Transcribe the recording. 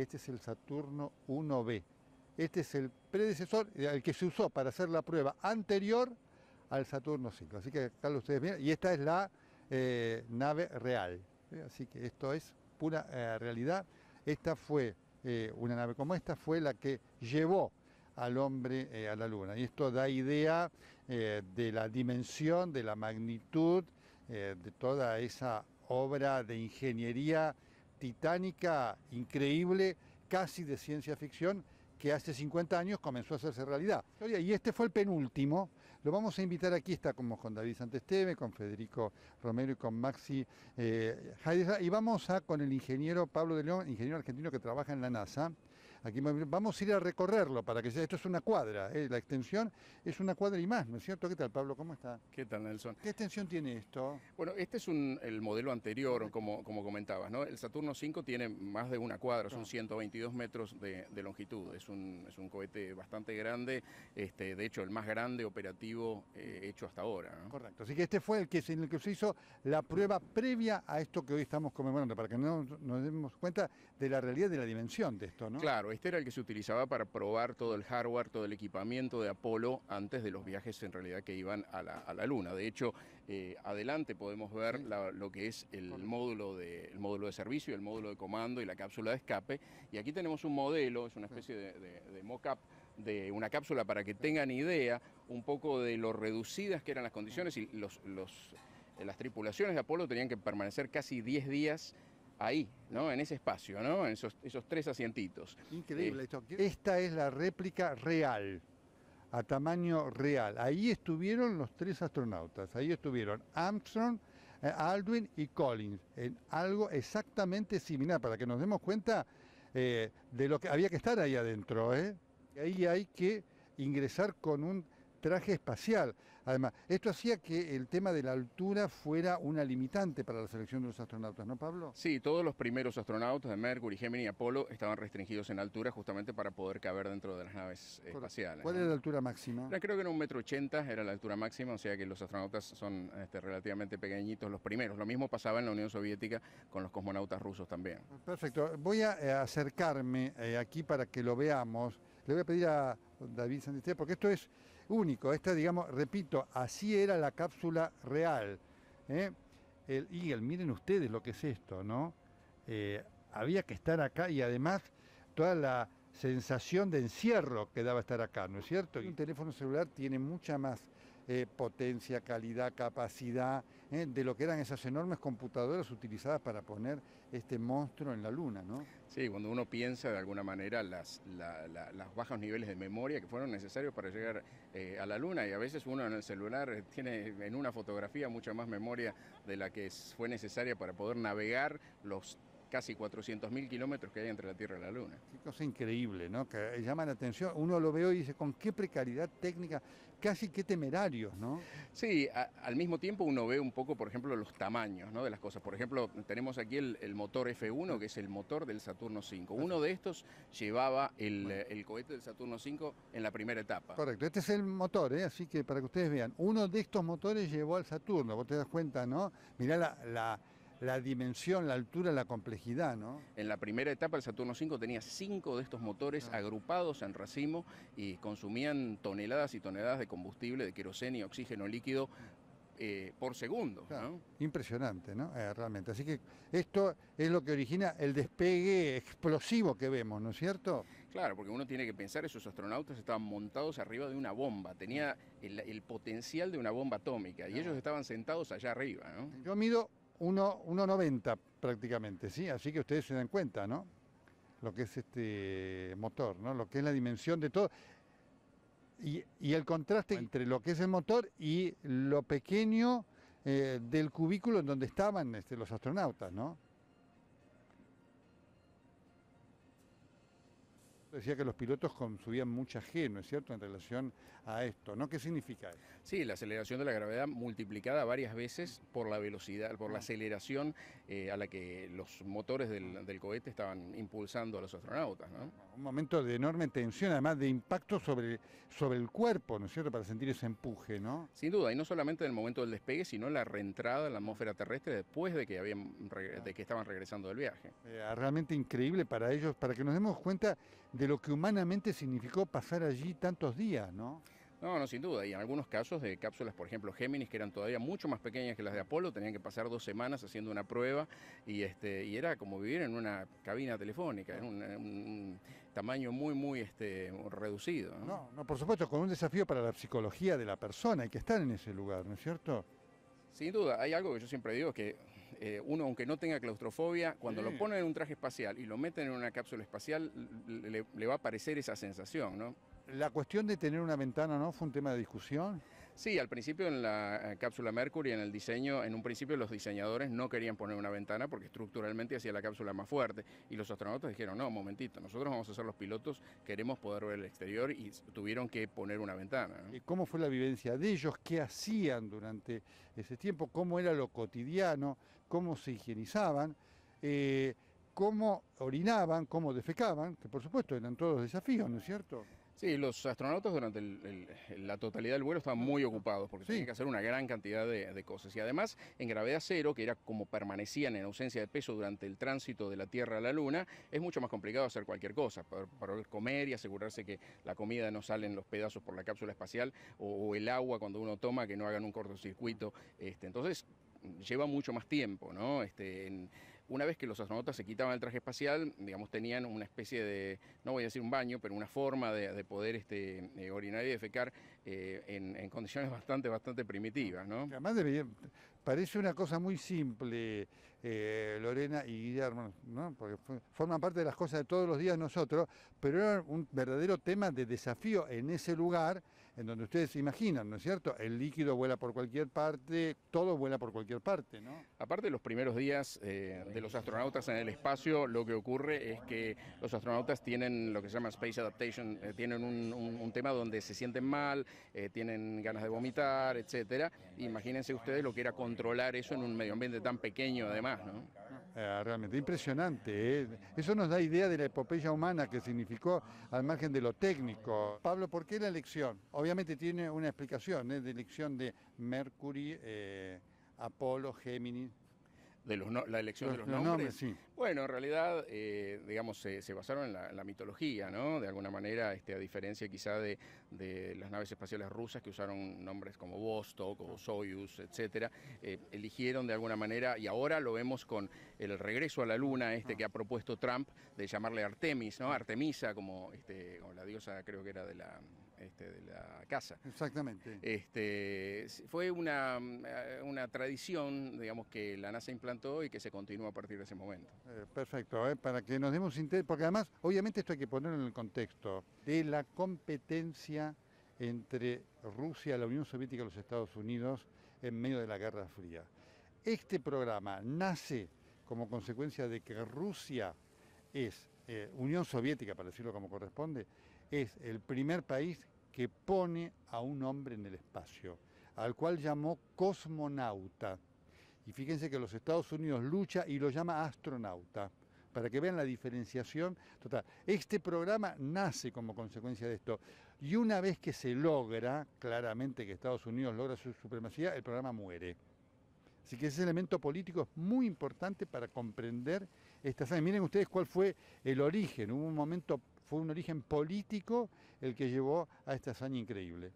Este es el Saturno 1B. Este es el predecesor, eh, el que se usó para hacer la prueba anterior al Saturno 5. Así que acá lo ustedes ven. Y esta es la eh, nave real. ¿eh? Así que esto es pura realidad. Esta fue, una nave como esta, fue la que llevó al hombre a la luna. Y esto da idea de la dimensión, de la magnitud, de toda esa obra de ingeniería titánica, increíble, casi de ciencia ficción, que hace 50 años comenzó a hacerse realidad. Y este fue el penúltimo. Lo vamos a invitar aquí, está como con David Santesteve, con Federico Romero y con Maxi eh, Y vamos a con el ingeniero Pablo de León, ingeniero argentino que trabaja en la NASA, vamos a ir a recorrerlo para que sea. Esto es una cuadra, eh, la extensión es una cuadra y más, ¿no es cierto? ¿Qué tal, Pablo? ¿Cómo está? ¿Qué tal, Nelson? ¿Qué extensión tiene esto? Bueno, este es el modelo anterior, como, comentabas, ¿no? El Saturno 5 tiene más de una cuadra, son 122 metros de, longitud. Es un, cohete bastante grande, este, de hecho, el más grande operativo eh, hecho hasta ahora. Correcto. Así que este fue el que, en el que se hizo la prueba previa a esto que hoy estamos conmemorando, para que no nos demos cuenta de la realidad de la dimensión de esto, ¿no? Claro este era el que se utilizaba para probar todo el hardware, todo el equipamiento de Apolo antes de los viajes en realidad que iban a la, Luna. De hecho, eh, adelante podemos ver lo que es el módulo, de, servicio, el módulo de comando y la cápsula de escape. Y aquí tenemos un modelo, es una especie de, mock-up de una cápsula para que tengan idea un poco de lo reducidas que eran las condiciones y las tripulaciones de Apolo tenían que permanecer casi 10 días ahí, ¿no? En ese espacio, ¿no? En esos, tres asientitos. Increíble eh, Esta es la réplica real, a tamaño real. Ahí estuvieron los tres astronautas, ahí estuvieron Armstrong, eh, Aldwin y Collins, en algo exactamente similar, para que nos demos cuenta eh, de lo que había que estar ahí adentro, ¿eh? Ahí hay que ingresar con un traje espacial. Además, esto hacía que el tema de la altura fuera una limitante para la selección de los astronautas, ¿no, Pablo? Sí, todos los primeros astronautas de Mercury, Gemini y Apolo estaban restringidos en altura justamente para poder caber dentro de las naves eh, espaciales. ¿Cuál era la altura máxima? creo que era un metro ochenta, era la altura máxima, o sea que los astronautas son este, relativamente pequeñitos los primeros. Lo mismo pasaba en la Unión Soviética con los cosmonautas rusos también. Perfecto. Voy a eh, acercarme eh, aquí para que lo veamos. Le voy a pedir a David Santistea, porque esto es único. Esta, digamos, repito, así era la cápsula real. ¿eh? El, y miren ustedes lo que es esto, ¿no? Eh, había que estar acá y además toda la sensación de encierro que daba estar acá, ¿no es cierto? Y un teléfono celular tiene mucha más eh, potencia, calidad, capacidad eh, de lo que eran esas enormes computadoras utilizadas para poner este monstruo en la Luna, ¿no? Sí, cuando uno piensa de alguna manera las, bajos niveles de memoria que fueron necesarios para llegar eh, a la Luna y a veces uno en el celular tiene en una fotografía mucha más memoria de la que fue necesaria para poder navegar los casi 400.000 kilómetros que hay entre la Tierra y la Luna. Qué cosa increíble, ¿no? Que llama la atención. Uno lo ve y dice, con qué precariedad técnica, casi qué temerarios, ¿no? Sí, al mismo tiempo uno ve un poco, por ejemplo, los tamaños ¿no? de las cosas. Por ejemplo, tenemos aquí el, motor F1, que es el motor del Saturno 5. Uno de estos llevaba el, eh, cohete del Saturno 5 en la primera etapa. Correcto, este es el motor, ¿eh? así que para que ustedes vean, uno de estos motores llevó al Saturno, vos te das cuenta, ¿no? Mirá la la dimensión, la altura, la complejidad, ¿no? En la primera etapa el Saturno V tenía cinco de estos motores ah. agrupados en racimo y consumían toneladas y toneladas de combustible, de queroseno y oxígeno líquido eh, por segundo. Impresionante, ¿no? Eh, realmente. Así que esto es lo que origina el despegue explosivo que vemos, ¿no es cierto? Claro, porque uno tiene que pensar, esos astronautas estaban montados arriba de una bomba, tenía el, potencial de una bomba atómica y ellos estaban sentados allá arriba, ¿no? Yo mido 1,90 prácticamente, ¿sí? Así que ustedes se dan cuenta, ¿no? Lo que es este motor, ¿no? Lo que es la dimensión de todo. Y, y el contraste entre lo que es el motor y lo pequeño eh, del cubículo en donde estaban este, los astronautas, ¿no? decía que los pilotos consumían mucha G, ¿no es cierto?, en relación a esto, ¿no? ¿Qué significa eso? Sí, la aceleración de la gravedad multiplicada varias veces por la velocidad, por la ah. aceleración eh, a la que los motores ah. del, cohete estaban impulsando a los astronautas, Un momento de enorme tensión, además de impacto sobre, sobre el cuerpo, ¿no es cierto?, para sentir ese empuje, ¿no? Sin duda, y no solamente en el momento del despegue, sino en la reentrada en la atmósfera terrestre después de que, habían, ah. de que estaban regresando del viaje. Eh, realmente increíble para ellos, para que nos demos cuenta de lo que humanamente significó pasar allí tantos días, ¿no? No, no, sin duda. Y en algunos casos de cápsulas, por ejemplo, Géminis, que eran todavía mucho más pequeñas que las de Apolo, tenían que pasar dos semanas haciendo una prueba y, este, y era como vivir en una cabina telefónica, en un, tamaño muy, muy este, reducido. ¿no? no, no, por supuesto, con un desafío para la psicología de la persona, hay que estar en ese lugar, ¿no es cierto? Sin duda, hay algo que yo siempre digo, que eh, uno, aunque no tenga claustrofobia, cuando lo mm. ponen en un traje espacial y lo meten en una cápsula espacial, le, le va a aparecer esa sensación, ¿no? La cuestión de tener una ventana, ¿no? ¿Fue un tema de discusión? Sí, al principio en la eh, cápsula Mercury, en el diseño, en un principio los diseñadores no querían poner una ventana porque estructuralmente hacía la cápsula más fuerte y los astronautas dijeron, no, momentito, nosotros vamos a ser los pilotos, queremos poder ver el exterior y tuvieron que poner una ventana. ¿Y cómo fue la vivencia de ellos? ¿Qué hacían durante ese tiempo? ¿Cómo era lo cotidiano? ¿Cómo se higienizaban? Eh, cómo orinaban, cómo defecaban, que por supuesto eran todos desafíos, ¿no es cierto? Sí, los astronautas durante la totalidad del vuelo estaban muy ocupados porque sí. tenían que hacer una gran cantidad de, cosas. Y además, en gravedad cero, que era como permanecían en ausencia de peso durante el tránsito de la Tierra a la Luna, es mucho más complicado hacer cualquier cosa, para, comer y asegurarse que la comida no salen los pedazos por la cápsula espacial o, el agua cuando uno toma que no hagan un cortocircuito. Este, entonces, lleva mucho más tiempo, ¿no? Este, una vez que los astronautas se quitaban el traje espacial, digamos, tenían una especie de, no voy a decir un baño, pero una forma de, poder este, eh, orinar y defecar eh, en, condiciones bastante, bastante primitivas, ¿no? Además, de, parece una cosa muy simple, eh, Lorena y Guillermo, ¿no? Porque forman parte de las cosas de todos los días nosotros, pero era un verdadero tema de desafío en ese lugar en donde ustedes se imaginan, ¿no es cierto? El líquido vuela por cualquier parte, todo vuela por cualquier parte, ¿no? Aparte de los primeros días eh, de los astronautas en el espacio, lo que ocurre es que los astronautas tienen lo que se llama space adaptation, eh, tienen un, tema donde se sienten mal, eh, tienen ganas de vomitar, etcétera. Imagínense ustedes lo que era controlar eso en un medio ambiente tan pequeño, además, ¿no? Eh, realmente impresionante. ¿eh? Eso nos da idea de la epopeya humana que significó al margen de lo técnico. Pablo, ¿por qué la elección? Obviamente tiene una explicación es ¿eh? de elección de Mercury, Apolo, Géminis de los la elección de los, nombres. Bueno, en realidad, eh, digamos, se, basaron en la, mitología, ¿no? De alguna manera, este, a diferencia quizá de, las naves espaciales rusas que usaron nombres como Vostok o Soyuz, etcétera, eh, eligieron de alguna manera, y ahora lo vemos con el regreso a la Luna, este que ha propuesto Trump, de llamarle Artemis, ¿no? Artemisa, como, este, como la diosa creo que era de la este, de la casa. Exactamente. Este, fue mm, una, tradición, digamos, que la NASA implantó y que se continúa a partir de ese momento. Eh, perfecto, eh, para que nos demos interés, porque además, obviamente esto hay que ponerlo en el contexto de la competencia entre Rusia, la Unión Soviética y los Estados Unidos en medio de la Guerra Fría. Este programa nace como consecuencia de que Rusia es eh, Unión Soviética, para decirlo como corresponde, es el primer país que pone a un hombre en el espacio, al cual llamó cosmonauta. Y fíjense que los Estados Unidos lucha y lo llama astronauta, para que vean la diferenciación total. Este programa nace como consecuencia de esto. Y una vez que se logra, claramente que Estados Unidos logra su supremacía, el programa muere. Así que ese elemento político es muy importante para comprender esta Miren ustedes cuál fue el origen. Hubo un momento fue un origen político el que llevó a esta hazaña increíble.